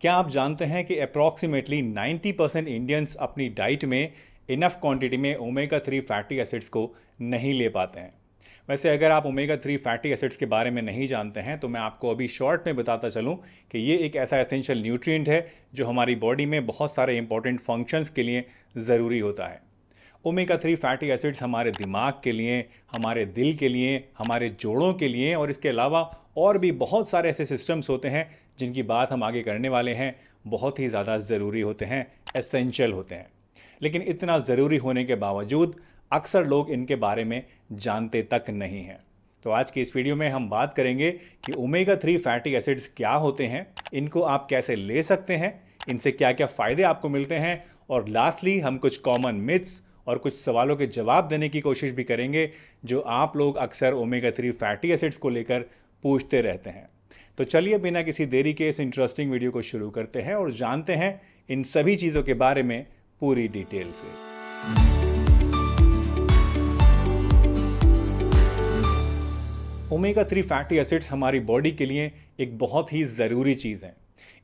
क्या आप जानते हैं कि अप्रॉक्सीमेटली 90 परसेंट इंडियंस अपनी डाइट में इनफ क्वांटिटी में ओमेगा थ्री फैटी एसिड्स को नहीं ले पाते हैं वैसे अगर आप ओमेगा थ्री फैटी एसिड्स के बारे में नहीं जानते हैं तो मैं आपको अभी शॉर्ट में बताता चलूं कि ये एक ऐसा एसेंशियल न्यूट्रिएंट है जो हमारी बॉडी में बहुत सारे इंपॉर्टेंट फंक्शंस के लिए ज़रूरी होता है ओमेगा थ्री फैटी एसिड्स हमारे दिमाग के लिए हमारे दिल के लिए हमारे जोड़ों के लिए और इसके अलावा और भी बहुत सारे ऐसे सिस्टम्स होते हैं जिनकी बात हम आगे करने वाले हैं बहुत ही ज़्यादा ज़रूरी होते हैं एसेंशियल होते हैं लेकिन इतना ज़रूरी होने के बावजूद अक्सर लोग इनके बारे में जानते तक नहीं हैं तो आज की इस वीडियो में हम बात करेंगे कि ओमेगा थ्री फैटी एसिड्स क्या होते हैं इनको आप कैसे ले सकते हैं इनसे क्या क्या फ़ायदे आपको मिलते हैं और लास्टली हम कुछ कॉमन मिथ्स और कुछ सवालों के जवाब देने की कोशिश भी करेंगे जो आप लोग अक्सर ओमेगा थ्री फैटी एसिड्स को लेकर पूछते रहते हैं तो चलिए बिना किसी देरी के इस इंटरेस्टिंग वीडियो को शुरू करते हैं और जानते हैं इन सभी चीज़ों के बारे में पूरी डिटेल से ओमेगा थ्री फैटी एसिड्स हमारी बॉडी के लिए एक बहुत ही ज़रूरी चीज़ है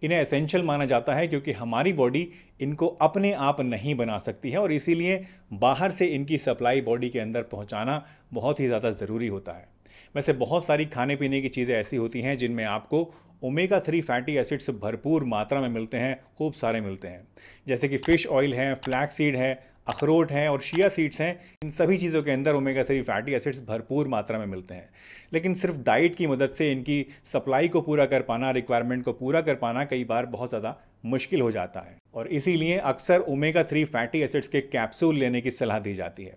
इन्हें एसेंशियल माना जाता है क्योंकि हमारी बॉडी इनको अपने आप नहीं बना सकती है और इसीलिए बाहर से इनकी सप्लाई बॉडी के अंदर पहुंचाना बहुत ही ज़्यादा ज़रूरी होता है वैसे बहुत सारी खाने पीने की चीज़ें ऐसी होती हैं जिनमें आपको ओमेगा थ्री फैटी एसिड्स भरपूर मात्रा में मिलते हैं खूब सारे मिलते हैं जैसे कि फ़िश ऑयल है फ्लैक्सीड सीड है अखरोट हैं और शिया सीड्स हैं इन सभी चीज़ों के अंदर ओमेगा थ्री फैटी एसिड्स भरपूर मात्रा में मिलते हैं लेकिन सिर्फ डाइट की मदद से इनकी सप्लाई को पूरा कर पाना रिक्वायरमेंट को पूरा कर पाना कई बार बहुत ज़्यादा मुश्किल हो जाता है और इसीलिए अक्सर ओमेगा थ्री फैटी एसिड्स के कैप्सूल लेने की सलाह दी जाती है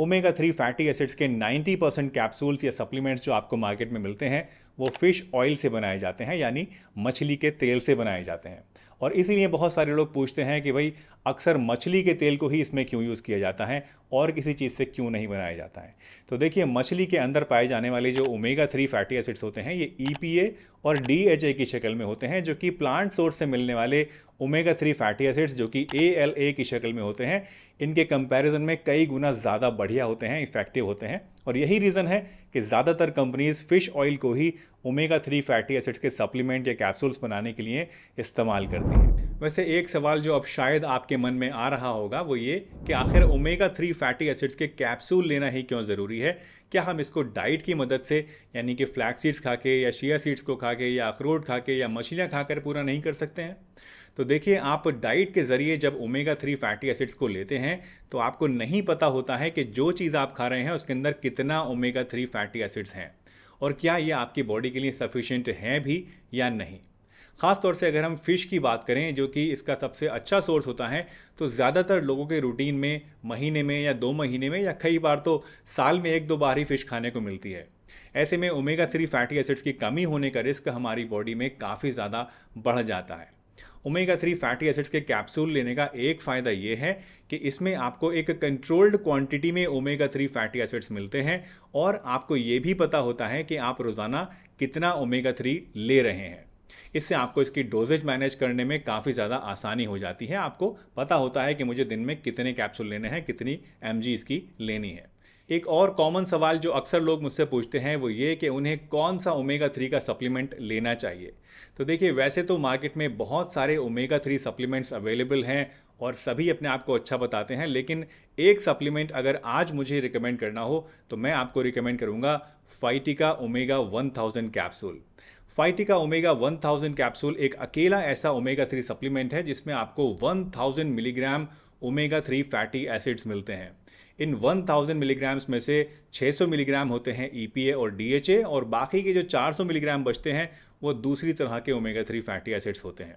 ओमेगा थ्री फैटी एसिड्स के 90 परसेंट कैप्सूल्स या सप्लीमेंट्स जो आपको मार्केट में मिलते हैं वो फिश ऑयल से बनाए जाते हैं यानी मछली के तेल से बनाए जाते हैं और इसीलिए बहुत सारे लोग पूछते हैं कि भाई अक्सर मछली के तेल को ही इसमें क्यों यूज़ किया जाता है और किसी चीज़ से क्यों नहीं बनाया जाता है तो देखिए मछली के अंदर पाए जाने वाले जो ओमेगा थ्री फैटी एसिड्स होते हैं ये ई e और डी की शक्ल में होते हैं जो कि प्लांट सोर्स से मिलने वाले ओमेगा थ्री फैटी एसिड्स जो कि ए की शक्ल में होते हैं इनके कंपैरिजन में कई गुना ज़्यादा बढ़िया होते हैं इफेक्टिव होते हैं और यही रीज़न है कि ज़्यादातर कंपनीज़ फ़िश ऑयल को ही ओमेगा थ्री फैटी एसिड्स के सप्लीमेंट या कैप्सूल्स बनाने के लिए इस्तेमाल करती हैं वैसे एक सवाल जो अब शायद आपके मन में आ रहा होगा वो ये कि आखिर ओमेगा थ्री फैटी एसिड्स के कैप्सूल लेना ही क्यों ज़रूरी है क्या हम इसको डाइट की मदद से यानी कि फ्लैक्सीड्स खा के या शिया सीड्स को खा के या अखरोट खा के या मछलियाँ खाकर पूरा नहीं कर सकते हैं तो देखिए आप डाइट के ज़रिए जब ओमेगा थ्री फैटी एसिड्स को लेते हैं तो आपको नहीं पता होता है कि जो चीज़ आप खा रहे हैं उसके अंदर कितना ओमेगा थ्री फैटी एसिड्स हैं और क्या ये आपकी बॉडी के लिए सफिशेंट हैं भी या नहीं ख़ास तौर से अगर हम फ़िश की बात करें जो कि इसका सबसे अच्छा सोर्स होता है तो ज़्यादातर लोगों के रूटीन में महीने में या दो महीने में या कई बार तो साल में एक दो बार ही फ़िश खाने को मिलती है ऐसे में ओमेगा थ्री फैटी एसिड्स की कमी होने का रिस्क हमारी बॉडी में काफ़ी ज़्यादा बढ़ जाता है ओमेगा थ्री फैटी एसिड्स के कैप्सूल लेने का एक फ़ायदा ये है कि इसमें आपको एक कंट्रोल्ड क्वांटिटी में ओमेगा थ्री फैटी एसिड्स मिलते हैं और आपको ये भी पता होता है कि आप रोज़ाना कितना ओमेगा थ्री ले रहे हैं इससे आपको इसकी डोजेज मैनेज करने में काफ़ी ज़्यादा आसानी हो जाती है आपको पता होता है कि मुझे दिन में कितने कैप्सूल लेने हैं कितनी एम इसकी लेनी है एक और कॉमन सवाल जो अक्सर लोग मुझसे पूछते हैं वो ये कि उन्हें कौन सा ओमेगा थ्री का सप्लीमेंट लेना चाहिए तो देखिए वैसे तो मार्केट में बहुत सारे ओमेगा थ्री सप्लीमेंट्स अवेलेबल हैं और सभी अपने आप को अच्छा बताते हैं लेकिन एक सप्लीमेंट अगर आज मुझे रिकमेंड करना हो तो मैं आपको रिकमेंड करूँगा फाइटिका ओमेगा वन थाउजेंड कैप्सूल फाइटिका ओमेगा 1000 कैप्सूल एक अकेला ऐसा ओमेगा थ्री सप्लीमेंट है जिसमें आपको 1000 milligram omega three fatty acids मिलते हैं इन 1000 मिलीग्राम्स में से 600 मिलीग्राम होते हैं ईपीए e और डीएचए और बाकी के जो 400 मिलीग्राम बचते हैं वो दूसरी तरह के ओमेगा थ्री फैटी एसिड्स होते हैं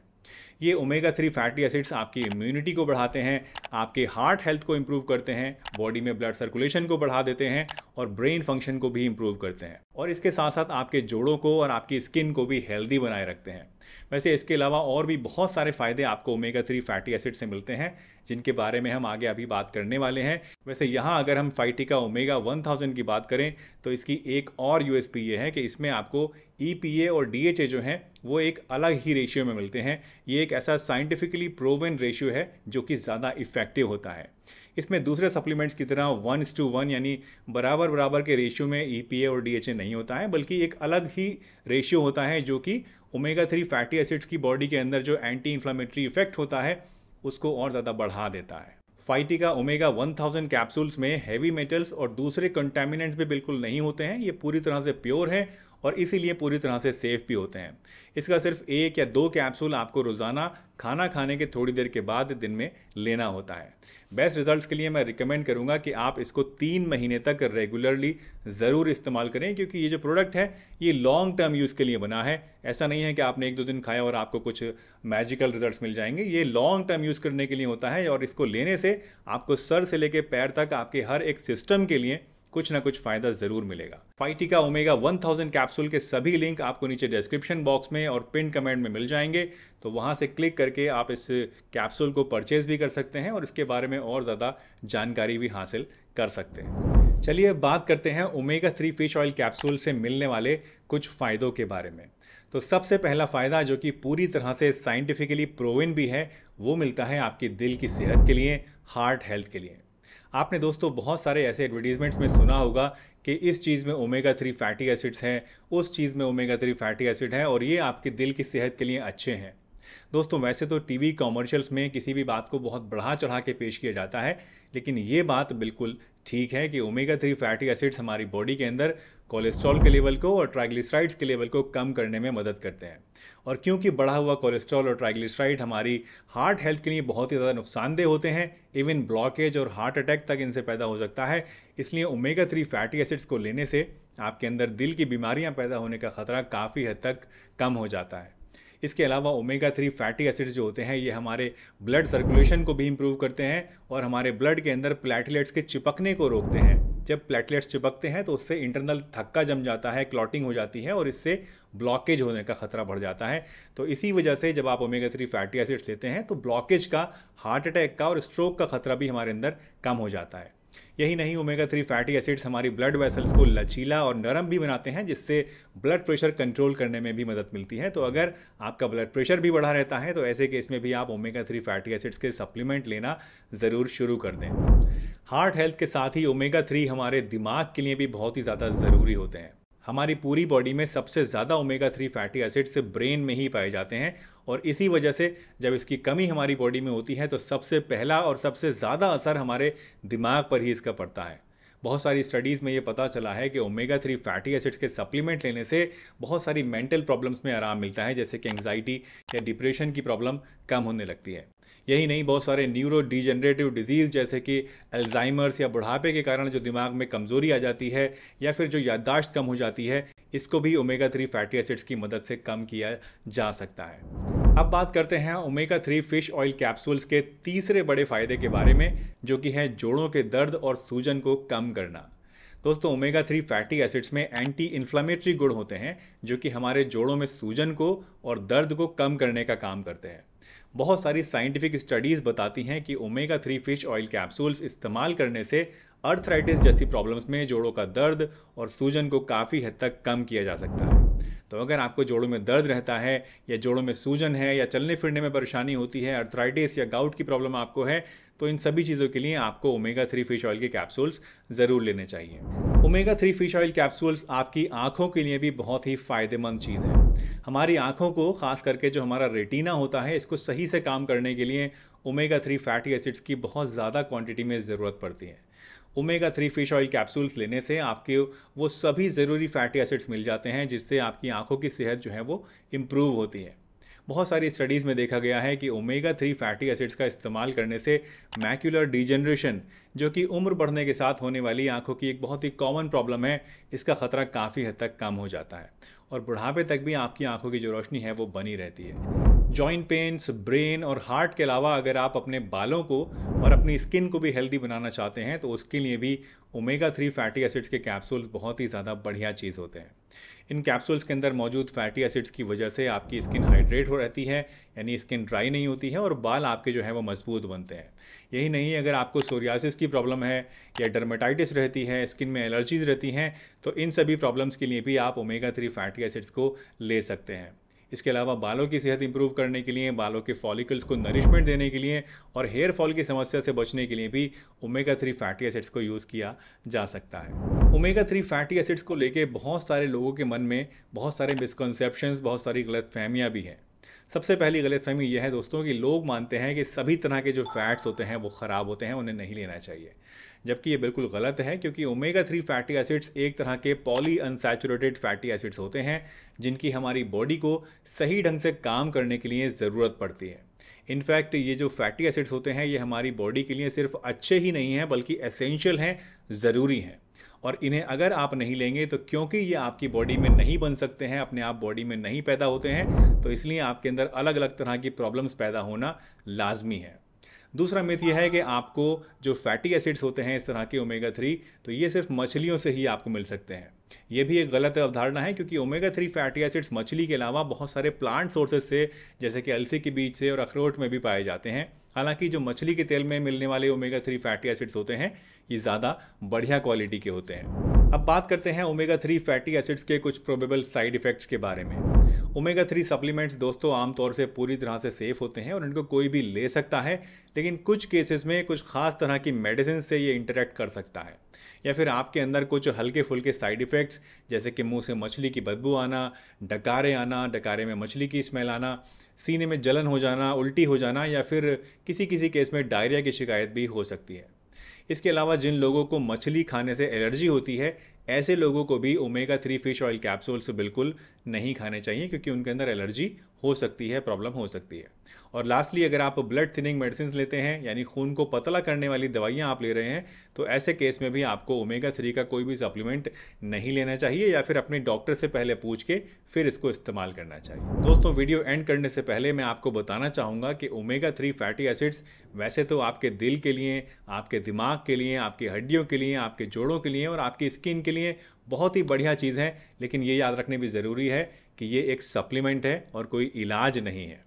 ये ओमेगा थ्री फैटी एसिड्स आपकी इम्यूनिटी को बढ़ाते हैं आपके हार्ट हेल्थ को इम्प्रूव करते हैं बॉडी में ब्लड सर्कुलेशन को बढ़ा देते हैं और ब्रेन फंक्शन को भी इम्प्रूव करते हैं और इसके साथ साथ आपके जोड़ों को और आपकी स्किन को भी हेल्दी बनाए रखते हैं वैसे इसके अलावा और भी बहुत सारे फ़ायदे आपको ओमेगा थ्री फैटी एसिड से मिलते हैं जिनके बारे में हम आगे अभी बात करने वाले हैं वैसे यहाँ अगर हम फाइटी का ओमेगा वन थाउजेंड की बात करें तो इसकी एक और यूएसपी ये है कि इसमें आपको ईपीए e और डीएचए जो हैं वो एक अलग ही रेशियो में मिलते हैं ये एक ऐसा साइंटिफिकली प्रोवन रेशियो है जो कि ज़्यादा इफेक्टिव होता है इसमें दूसरे सप्लीमेंट्स की तरह वन टू वन यानी बराबर बराबर के रेशियो में ईपीए e और डीएचए नहीं होता है बल्कि एक अलग ही रेशियो होता है जो कि ओमेगा थ्री फैटी एसिड्स की बॉडी के अंदर जो एंटी इन्फ्लामेटरी इफेक्ट होता है उसको और ज़्यादा बढ़ा देता है फाइटिका ओमेगा 1000 कैप्सूल्स में हैवी मेटल्स और दूसरे कंटेमिनेंट्स भी बिल्कुल नहीं होते हैं ये पूरी तरह से प्योर हैं और इसीलिए पूरी तरह से सेफ़ भी होते हैं इसका सिर्फ एक या दो कैप्सूल आपको रोज़ाना खाना खाने के थोड़ी देर के बाद दिन में लेना होता है बेस्ट रिजल्ट्स के लिए मैं रिकमेंड करूँगा कि आप इसको तीन महीने तक रेगुलरली ज़रूर इस्तेमाल करें क्योंकि ये जो प्रोडक्ट है ये लॉन्ग टर्म यूज़ के लिए बना है ऐसा नहीं है कि आपने एक दो दिन खाया और आपको कुछ मैजिकल रिजल्ट्स मिल जाएंगे ये लॉन्ग टर्म यूज़ करने के लिए होता है और इसको लेने से आपको सर से लेकर पैर तक आपके हर एक सिस्टम के लिए कुछ ना कुछ फायदा जरूर मिलेगा फाइटिका ओमेगा 1000 कैप्सूल के सभी लिंक आपको नीचे डिस्क्रिप्शन बॉक्स में और पिन कमेंट में मिल जाएंगे तो वहाँ से क्लिक करके आप इस कैप्सूल को परचेज भी कर सकते हैं और इसके बारे में और ज़्यादा जानकारी भी हासिल कर सकते हैं चलिए बात करते हैं omega three fish oil capsule से मिलने वाले कुछ फ़ायदों के बारे में तो सबसे पहला फ़ायदा जो कि पूरी तरह से साइंटिफिकली प्रोविन भी है वो मिलता है आपके दिल की सेहत के लिए हार्ट हेल्थ के लिए आपने दोस्तों बहुत सारे ऐसे एडवर्टीज़मेंट्स में सुना होगा कि इस चीज़ में ओमेगा थ्री फैटी एसिड्स हैं उस चीज़ में ओमेगा थ्री फैटी एसिड हैं और ये आपके दिल की सेहत के लिए अच्छे हैं दोस्तों वैसे तो टीवी कॉमर्शियल्स में किसी भी बात को बहुत बढ़ा चढ़ा के पेश किया जाता है लेकिन ये बात बिल्कुल ठीक है कि ओमेगा थ्री फैटी एसिड्स हमारी बॉडी के अंदर कोलेस्ट्रॉल के लेवल को और ट्राइग्लिसराइड्स के लेवल को कम करने में मदद करते हैं और क्योंकि बढ़ा हुआ कोलेस्ट्रॉल और ट्राइग्लिसराइड हमारी हार्ट हेल्थ के लिए बहुत ही ज़्यादा नुकसानदेह होते हैं इवन ब्लॉकेज और हार्ट अटैक तक इनसे पैदा हो सकता है इसलिए ओमेगा थ्री फैटी एसिड्स को लेने से आपके अंदर दिल की बीमारियाँ पैदा होने का खतरा काफ़ी हद तक कम हो जाता है इसके अलावा ओमेगा थ्री फैटी एसिड्स जो होते हैं ये हमारे ब्लड सर्कुलेशन को भी इम्प्रूव करते हैं और हमारे ब्लड के अंदर प्लेटलेट्स के चिपकने को रोकते हैं जब प्लेटलेट्स चिपकते हैं तो उससे इंटरनल थक्का जम जाता है क्लॉटिंग हो जाती है और इससे ब्लॉकेज होने का खतरा बढ़ जाता है तो इसी वजह से जब आप ओमेगा थ्री फैटी एसिड्स लेते हैं तो ब्लॉकेज का हार्ट अटैक का और स्ट्रोक का खतरा भी हमारे अंदर कम हो जाता है यही नहीं ओमेगा थ्री फैटी एसिड्स हमारी ब्लड वेसल्स को लचीला और नरम भी बनाते हैं जिससे ब्लड प्रेशर कंट्रोल करने में भी मदद मिलती है तो अगर आपका ब्लड प्रेशर भी बढ़ा रहता है तो ऐसे केस में भी आप ओमेगा थ्री फैटी एसिड्स के सप्लीमेंट लेना ज़रूर शुरू कर दें हार्ट हेल्थ के साथ ही ओमेगा थ्री हमारे दिमाग के लिए भी बहुत ही ज़्यादा ज़रूरी होते हैं हमारी पूरी बॉडी में सबसे ज़्यादा ओमेगा थ्री फैटी एसिड से ब्रेन में ही पाए जाते हैं और इसी वजह से जब इसकी कमी हमारी बॉडी में होती है तो सबसे पहला और सबसे ज़्यादा असर हमारे दिमाग पर ही इसका पड़ता है बहुत सारी स्टडीज़ में ये पता चला है कि ओमेगा थ्री फैटी एसिड्स के सप्लीमेंट लेने से बहुत सारी मेंटल प्रॉब्लम्स में आराम मिलता है जैसे कि एंग्जाइटी या डिप्रेशन की प्रॉब्लम कम होने लगती है यही नहीं बहुत सारे न्यूरो डिजेनरेटिव डिजीज़ जैसे कि अल्जाइमर्स या बुढ़ापे के कारण जो दिमाग में कमज़ोरी आ जाती है या फिर जो याददाश्त कम हो जाती है इसको भी ओमेगा थ्री फैटी एसिड्स की मदद से कम किया जा सकता है अब बात करते हैं omega three fish oil capsules के तीसरे बड़े फायदे के बारे में जो कि है जोड़ों के दर्द और सूजन को कम करना दोस्तों ओमेगा थ्री फैटी एसिड्स में एंटी इन्फ्लामेटरी गुण होते हैं जो कि हमारे जोड़ों में सूजन को और दर्द को कम करने का काम करते हैं बहुत सारी साइंटिफिक स्टडीज़ बताती हैं कि omega three fish oil capsules इस्तेमाल करने से अर्थराइटिस जैसी प्रॉब्लम्स में जोड़ों का दर्द और सूजन को काफ़ी हद तक कम किया जा सकता है तो अगर आपको जोड़ों में दर्द रहता है या जोड़ों में सूजन है या चलने फिरने में परेशानी होती है अर्थराइटिस या गाउट की प्रॉब्लम आपको है तो इन सभी चीज़ों के लिए आपको ओमेगा थ्री फिश ऑयल के कैप्सूल्स ज़रूर लेने चाहिए omega three fish oil capsules आपकी आंखों के लिए भी बहुत ही फ़ायदेमंद चीज़ है हमारी आंखों को खास करके जो हमारा रेटिना होता है इसको सही से काम करने के लिए ओमेगा थ्री फैटी एसिड्स की बहुत ज़्यादा क्वांटिटी में ज़रूरत पड़ती है omega three fish oil capsules लेने से आपके वो सभी ज़रूरी फैटी एसिड्स मिल जाते हैं जिससे आपकी आंखों की सेहत जो है वो इम्प्रूव होती है बहुत सारी स्टडीज़ में देखा गया है कि ओमेगा थ्री फैटी एसिड्स का इस्तेमाल करने से मैक्यूलर डिजनरेशन जो कि उम्र बढ़ने के साथ होने वाली आंखों की एक बहुत ही कॉमन प्रॉब्लम है इसका खतरा काफ़ी हद तक कम हो जाता है और बुढ़ापे तक भी आपकी आंखों की जो रोशनी है वो बनी रहती है जॉइंट पेंस ब्रेन और हार्ट के अलावा अगर आप अपने बालों को और अपनी स्किन को भी हेल्दी बनाना चाहते हैं तो उसके लिए भी ओमेगा थ्री फैटी एसिड्स के कैप्सूल बहुत ही ज़्यादा बढ़िया चीज़ होते हैं इन कैप्सूल्स के अंदर मौजूद फैटी एसिड्स की वजह से आपकी स्किन हाइड्रेट हो रहती है यानी स्किन ड्राई नहीं होती है और बाल आपके जो है वो मजबूत बनते हैं यही नहीं अगर आपको सोरियासिस की प्रॉब्लम है या डर्माटाइटिस रहती है स्किन में एलर्जीज रहती हैं तो इन सभी प्रॉब्लम्स के लिए भी आप ओमेगा थ्री फैटी एसिड्स को ले सकते हैं इसके अलावा बालों की सेहत इंप्रूव करने के लिए बालों के फॉलिकल्स को नरिशमेंट देने के लिए और हेयर फॉल की समस्या से बचने के लिए भी ओमेगा थ्री फैटी एसिड्स को यूज़ किया जा सकता है ओमेगा थ्री फैटी एसिड्स को लेके बहुत सारे लोगों के मन में बहुत सारे मिसकनसेप्शन बहुत सारी फहमियाँ भी हैं सबसे पहली गलतफहमी यह है दोस्तों कि लोग मानते हैं कि सभी तरह के जो फैट्स होते हैं वो ख़राब होते हैं उन्हें नहीं लेना चाहिए जबकि ये बिल्कुल गलत है क्योंकि ओमेगा थ्री फैटी एसिड्स एक तरह के पॉली अनसेचुरेटेड फैटी एसिड्स होते हैं जिनकी हमारी बॉडी को सही ढंग से काम करने के लिए ज़रूरत पड़ती है इनफैक्ट ये जो फैटी एसिड्स होते हैं ये हमारी बॉडी के लिए सिर्फ अच्छे ही नहीं हैं बल्कि एसेंशियल हैं ज़रूरी हैं और इन्हें अगर आप नहीं लेंगे तो क्योंकि ये आपकी बॉडी में नहीं बन सकते हैं अपने आप बॉडी में नहीं पैदा होते हैं तो इसलिए आपके अंदर अलग अलग तरह की प्रॉब्लम्स पैदा होना लाजमी है दूसरा मिथ यह है कि आपको जो फैटी एसिड्स होते हैं इस तरह के ओमेगा थ्री तो ये सिर्फ मछलियों से ही आपको मिल सकते हैं ये भी एक गलत अवधारणा है क्योंकि ओमेगा थ्री फैटी एसिड्स मछली के अलावा बहुत सारे प्लांट सोर्सेज से जैसे कि अलसी के बीज से और अखरोट में भी पाए जाते हैं हालांकि जो मछली के तेल में मिलने वाले ओमेगा थ्री फैटी एसिड्स होते हैं ये ज़्यादा बढ़िया क्वालिटी के होते हैं अब बात करते हैं ओमेगा थ्री फैटी एसिड्स के कुछ प्रोबेबल साइड इफेक्ट्स के बारे में ओमेगा थ्री सप्लीमेंट्स दोस्तों आमतौर से पूरी तरह से सेफ होते हैं और इनको कोई भी ले सकता है लेकिन कुछ केसेस में कुछ खास तरह की मेडिसिन से ये इंटरेक्ट कर सकता है या फिर आपके अंदर कुछ हल्के फुल्के साइड इफ़ेक्ट्स जैसे कि मुंह से मछली की बदबू आना डकारे आना डकारे में मछली की स्मेल आना सीने में जलन हो जाना उल्टी हो जाना या फिर किसी किसी केस में डायरिया की शिकायत भी हो सकती है इसके अलावा जिन लोगों को मछली खाने से एलर्जी होती है ऐसे लोगों को भी omega three fish oil capsules बिल्कुल नहीं खाने चाहिए क्योंकि उनके अंदर एलर्जी हो सकती है प्रॉब्लम हो सकती है और लास्टली अगर आप ब्लड थिनिंग मेडिसिन लेते हैं यानी खून को पतला करने वाली दवाइयाँ आप ले रहे हैं तो ऐसे केस में भी आपको ओमेगा थ्री का कोई भी सप्लीमेंट नहीं लेना चाहिए या फिर अपने डॉक्टर से पहले पूछ के फिर इसको इस्तेमाल करना चाहिए दोस्तों वीडियो एंड करने से पहले मैं आपको बताना चाहूँगा कि ओमेगा थ्री फैटी एसिड्स वैसे तो आपके दिल के लिए आपके दिमाग के लिए आपकी हड्डियों के लिए आपके जोड़ों के लिए और आपकी स्किन के लिए बहुत ही बढ़िया चीज़ है लेकिन ये याद रखने भी ज़रूरी है कि ये एक सप्लीमेंट है और कोई इलाज नहीं है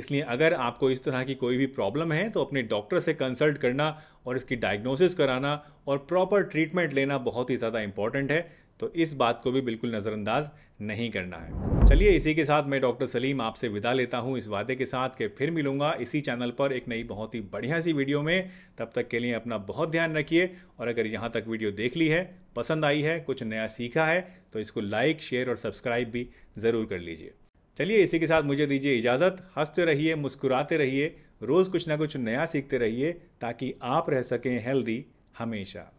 इसलिए अगर आपको इस तरह की कोई भी प्रॉब्लम है तो अपने डॉक्टर से कंसल्ट करना और इसकी डायग्नोसिस कराना और प्रॉपर ट्रीटमेंट लेना बहुत ही ज़्यादा इंपॉर्टेंट है तो इस बात को भी बिल्कुल नज़रअंदाज नहीं करना है चलिए इसी के साथ मैं डॉक्टर सलीम आपसे विदा लेता हूँ इस वादे के साथ कि फिर मिलूंगा इसी चैनल पर एक नई बहुत ही बढ़िया सी वीडियो में तब तक के लिए अपना बहुत ध्यान रखिए और अगर यहाँ तक वीडियो देख ली है पसंद आई है कुछ नया सीखा है तो इसको लाइक शेयर और सब्सक्राइब भी ज़रूर कर लीजिए चलिए इसी के साथ मुझे दीजिए इजाज़त हंसते रहिए मुस्कुराते रहिए रोज़ कुछ ना कुछ नया सीखते रहिए ताकि आप रह सकें हेल्दी हमेशा